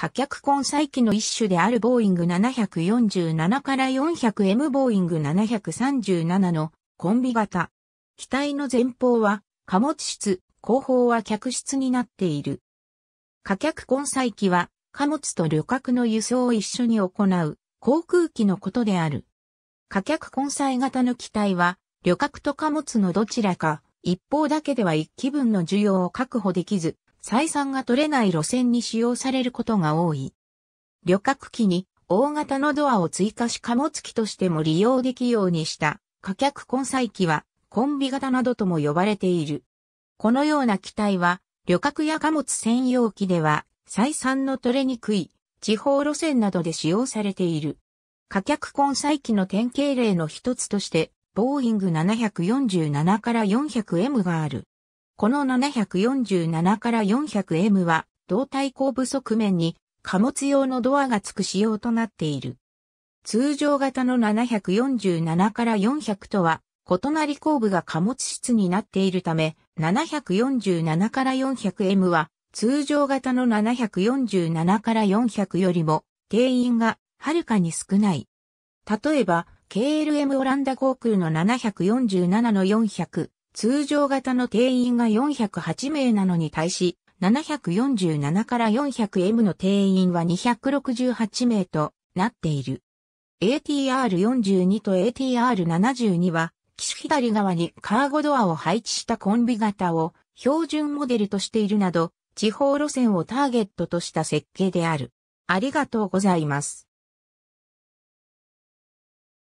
貨客混載機の一種であるボーイング747から 400M ボーイング737のコンビ型。機体の前方は貨物室、後方は客室になっている。貨客混載機は貨物と旅客の輸送を一緒に行う航空機のことである。貨客混載型の機体は旅客と貨物のどちらか一方だけでは一気分の需要を確保できず、採算が取れない路線に使用されることが多い。旅客機に大型のドアを追加し貨物機としても利用できるようにした貨客混載機はコンビ型などとも呼ばれている。このような機体は旅客や貨物専用機では採算の取れにくい地方路線などで使用されている。貨客混載機の典型例の一つとして、ボーイング747から 400M がある。この7 4 7から 400M は、胴体後部側面に貨物用のドアが付く仕様となっている。通常型の747から400とは、異なり後部が貨物室になっているため、747から 400M は、通常型の747から400よりも、定員がはるかに少ない。例えば、KLM オランダ航空の747の400、通常型の定員が408名なのに対し、747から 400M の定員は268名となっている。ATR42 と ATR72 は、機種左側にカーゴドアを配置したコンビ型を標準モデルとしているなど、地方路線をターゲットとした設計である。ありがとうございます。